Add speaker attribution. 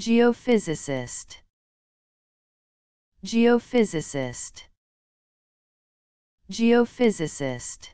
Speaker 1: Geophysicist Geophysicist Geophysicist